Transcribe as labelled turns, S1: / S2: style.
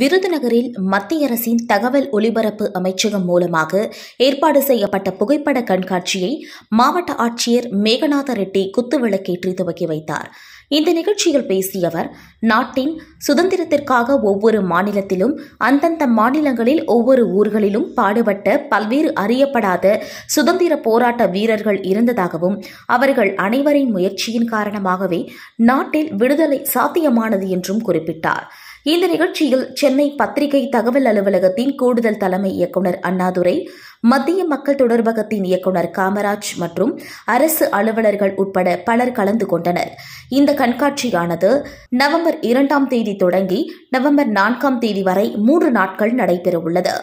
S1: விருதுநகரில் மத்திய அரசின் தகவல் ஒலிபரப்பு அமைச்சகம் மூலமாக ஏற்பாடு செய்யப்பட்ட புகைப்பட கண்காட்சியை மாவட்ட ஆட்சியர் மேகநாத ரெட்டி குத்துவிளக்கேற்றி துவக்கி வைத்தார் இந்த நிகழ்ச்சியில் பேசிய அவர் நாட்டின் சுதந்திரத்திற்காக ஒவ்வொரு மாநிலத்திலும் அந்தந்த மாநிலங்களில் ஒவ்வொரு ஊர்களிலும் பாடுபட்ட பல்வேறு அறியப்படாத சுதந்திர போராட்ட வீரர்கள் இருந்ததாகவும் அவர்கள் அனைவரின் முயற்சியின் காரணமாகவே நாட்டில் விடுதலை சாத்தியமானது என்றும் குறிப்பிட்டார் இந்த நிகழ்ச்சியில் சென்னை பத்திரிகை தகவல் அலுவலகத்தின் கூடுதல் தலைமை இயக்குநர் அண்ணாதுரை மத்திய மக்கள் தொடர்பகத்தின் இயக்குநர் காமராஜ் மற்றும் அரசு அலுவலர்கள் உட்பட பலர் கலந்து கொண்டனர் இந்த கண்காட்சியானது நவம்பர் இரண்டாம் தேதி தொடங்கி நவம்பர் நான்காம் தேதி வரை மூன்று நாட்கள் நடைபெறவுள்ளது